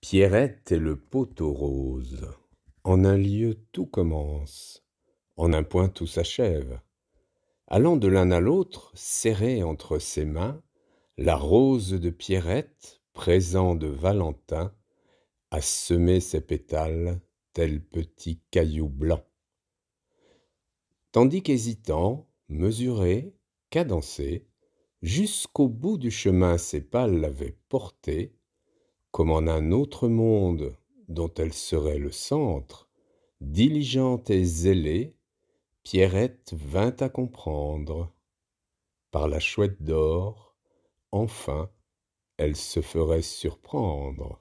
Pierrette et le poteau rose. En un lieu tout commence, en un point tout s'achève. Allant de l'un à l'autre, serré entre ses mains, la rose de Pierrette, présent de Valentin, a semé ses pétales, tel petit caillou blanc. Tandis qu'hésitant, mesuré, cadencé, jusqu'au bout du chemin ses pas l'avaient porté, comme en un autre monde dont elle serait le centre, diligente et zélée, Pierrette vint à comprendre. Par la chouette d'or, enfin, elle se ferait surprendre.